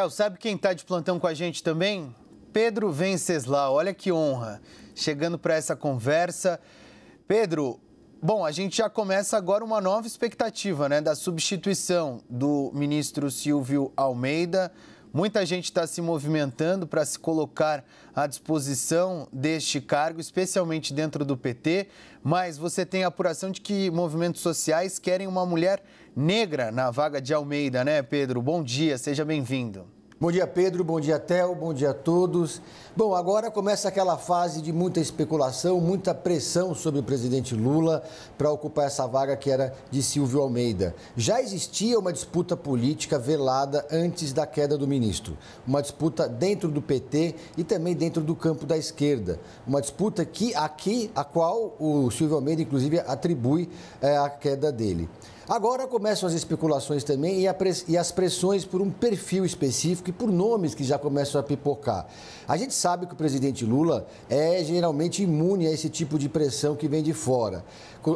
Cléo, sabe quem está de plantão com a gente também? Pedro Venceslau, olha que honra, chegando para essa conversa. Pedro, bom, a gente já começa agora uma nova expectativa, né, da substituição do ministro Silvio Almeida Muita gente está se movimentando para se colocar à disposição deste cargo, especialmente dentro do PT, mas você tem a apuração de que movimentos sociais querem uma mulher negra na vaga de Almeida, né, Pedro? Bom dia, seja bem-vindo. Bom dia, Pedro. Bom dia, Tel. Bom dia a todos. Bom, agora começa aquela fase de muita especulação, muita pressão sobre o presidente Lula para ocupar essa vaga que era de Silvio Almeida. Já existia uma disputa política velada antes da queda do ministro. Uma disputa dentro do PT e também dentro do campo da esquerda. Uma disputa que aqui, a qual o Silvio Almeida, inclusive, atribui é, a queda dele. Agora começam as especulações também e as pressões por um perfil específico e por nomes que já começam a pipocar. A gente sabe que o presidente Lula é geralmente imune a esse tipo de pressão que vem de fora.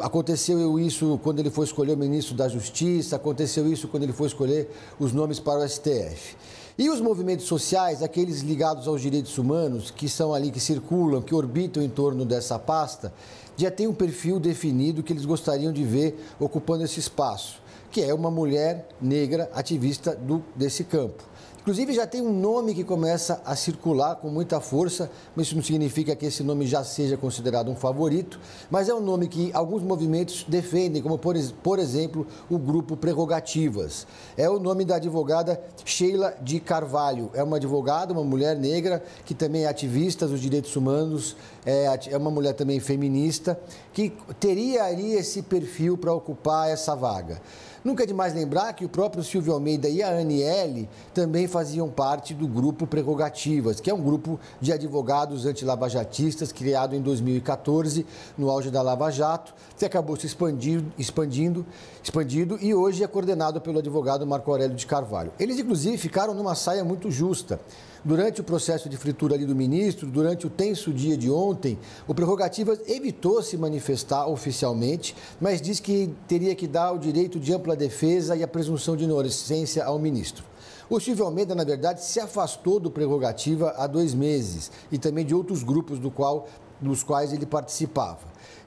Aconteceu isso quando ele foi escolher o ministro da Justiça, aconteceu isso quando ele foi escolher os nomes para o STF. E os movimentos sociais, aqueles ligados aos direitos humanos, que são ali, que circulam, que orbitam em torno dessa pasta, já tem um perfil definido que eles gostariam de ver ocupando esse espaço, que é uma mulher negra ativista do, desse campo. Inclusive já tem um nome que começa a circular com muita força, mas isso não significa que esse nome já seja considerado um favorito, mas é um nome que alguns movimentos defendem, como por, por exemplo o grupo Prerrogativas. É o nome da advogada Sheila de Carvalho. É uma advogada, uma mulher negra, que também é ativista dos direitos humanos, é, é uma mulher também feminista, que teria ali esse perfil para ocupar essa vaga. Nunca é demais lembrar que o próprio Silvio Almeida e a Aniele também faziam parte do grupo Prerrogativas, que é um grupo de advogados antilavajatistas criado em 2014, no auge da Lava Jato, que acabou se expandindo, expandindo, expandido e hoje é coordenado pelo advogado Marco Aurélio de Carvalho. Eles, inclusive, ficaram numa saia muito justa. Durante o processo de fritura ali do ministro, durante o tenso dia de ontem, o Prerrogativas evitou se manifestar oficialmente, mas disse que teria que dar o direito de ampla defesa e a presunção de inocência ao ministro. O Silvio Almeida, na verdade, se afastou do prerrogativa há dois meses e também de outros grupos do qual, dos quais ele participava.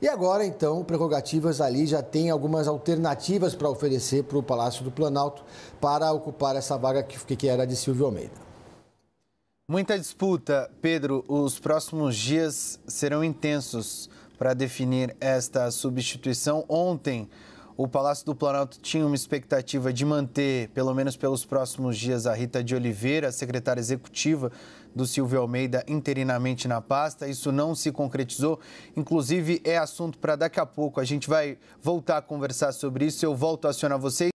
E agora, então, prerrogativas ali já tem algumas alternativas para oferecer para o Palácio do Planalto para ocupar essa vaga que, que era de Silvio Almeida. Muita disputa, Pedro. Os próximos dias serão intensos para definir esta substituição. Ontem, o Palácio do Planalto tinha uma expectativa de manter, pelo menos pelos próximos dias, a Rita de Oliveira, secretária executiva do Silvio Almeida, interinamente na pasta. Isso não se concretizou. Inclusive, é assunto para daqui a pouco. A gente vai voltar a conversar sobre isso. Eu volto a acionar vocês.